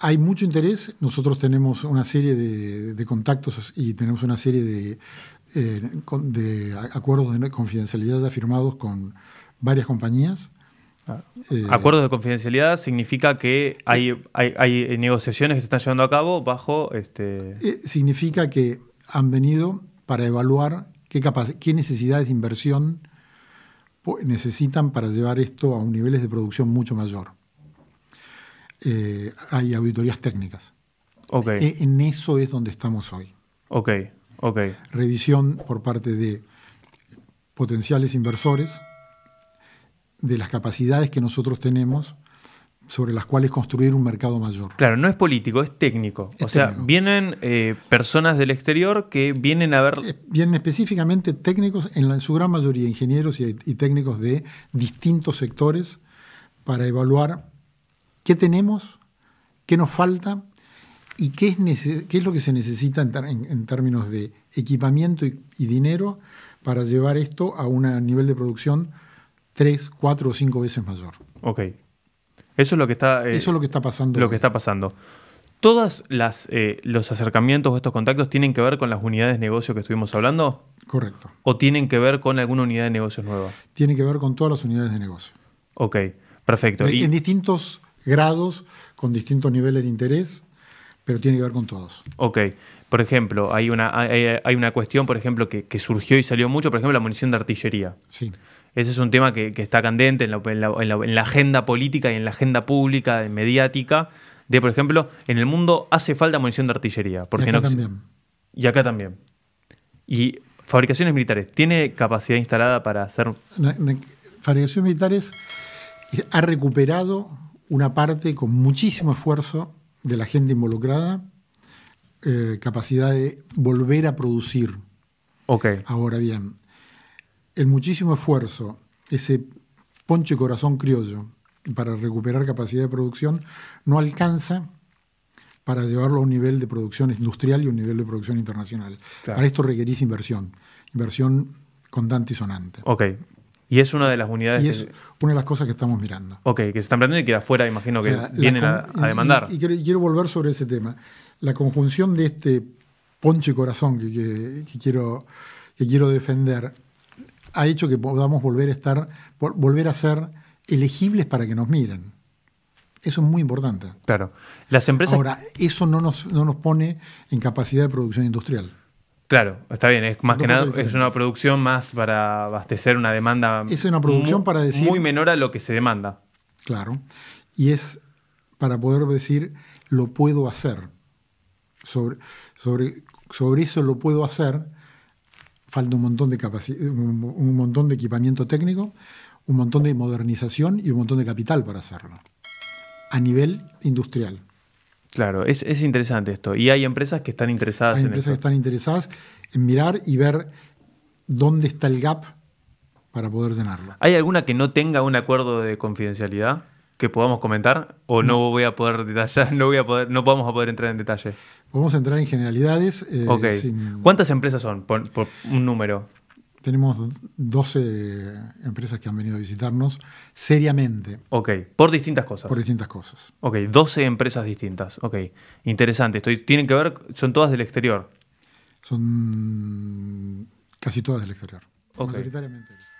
hay mucho interés. Nosotros tenemos una serie de, contactos y tenemos una serie de, eh, acuerdos de confidencialidad firmados con varias compañías. Ah, eh, acuerdos de confidencialidad significa que eh, hay, negociaciones que se están llevando a cabo bajo este. significa que han venido para evaluar qué, qué necesidades de inversión necesitan para llevar esto a un niveles de producción mucho mayor. Eh, hay auditorías técnicas. Okay. E, en eso es donde estamos hoy. Ok, Revisión por parte de potenciales inversores de las capacidades que nosotros tenemos sobre las cuales construir un mercado mayor. Claro, no es político, es técnico. o sea, vienen eh, personas del exterior que vienen a ver... Eh, vienen específicamente técnicos, en, su gran mayoría ingenieros y técnicos de distintos sectores, para evaluar qué tenemos, qué nos falta y qué es, qué es lo que se necesita en, términos de equipamiento y, dinero para llevar esto a un nivel de producción tres, cuatro o cinco veces mayor. Ok. Eso es lo que está, eh, Eso es lo que está pasando. Lo que está pasando. ¿Todos eh, los acercamientos o estos contactos tienen que ver con las unidades de negocio que estuvimos hablando? Correcto. ¿O tienen que ver con alguna unidad de negocio nueva? Tienen que ver con todas las unidades de negocio. Ok, perfecto. y... En distintos grados, con distintos niveles de interés, pero tiene que ver con todos. Ok. Por ejemplo, hay una, hay, una cuestión, por ejemplo, que, surgió y salió mucho, por ejemplo, la munición de artillería. Sí. Ese es un tema que, está candente en la, agenda política y en la agenda pública, mediática, de, por ejemplo, en el mundo hace falta munición de artillería. también. Y acá también. Y fabricaciones militares, ¿tiene capacidad instalada para hacer...? Fabricaciones militares ha recuperado una parte con muchísimo esfuerzo de la gente involucrada, eh, capacidad de volver a producir. Okay. Ahora bien, el muchísimo esfuerzo, ese ponche corazón criollo para recuperar capacidad de producción, no alcanza para llevarlo a un nivel de producción industrial y un nivel de producción internacional. Para esto requerís inversión, inversión contante y sonante. Ok, y es una de las unidades. Y es una de las cosas que estamos mirando. Ok, que se están planteando y que afuera imagino que vienen a, demandar. Y, quiero, volver sobre ese tema. La conjunción de este poncho y corazón que, quiero, que quiero defender ha hecho que podamos volver a estar, volver a ser elegibles para que nos miren. Eso es muy importante. Claro. Las empresas. Ahora, eso no no nos pone en capacidad de producción industrial. Claro, está bien, es más que nada es una producción más para abastecer una demanda. Es una producción para decir muy menor a lo que se demanda. Claro. Y es para poder decir lo puedo hacer. Sobre, sobre, sobre eso lo puedo hacer. Falta un montón de un montón de equipamiento técnico, un montón de modernización y un montón de capital para hacerlo. A nivel industrial. Claro, es, interesante esto. Y hay empresas que están interesadas hay en empresas que están interesadas en mirar y ver dónde está el gap para poder llenarlo. ¿Hay alguna que no tenga un acuerdo de confidencialidad que podamos comentar o no, voy a poder detallar, no voy a poder, no vamos a poder entrar en detalle? Podemos entrar en generalidades. Eh, ¿Cuántas empresas son? por un número. Tenemos 12 empresas que han venido a visitarnos seriamente. Ok, por distintas cosas. Por distintas cosas. Ok, 12 empresas distintas. Ok, interesante. Estoy, tienen que ver, son todas del exterior. Son casi todas del exterior. Mayoritariamente.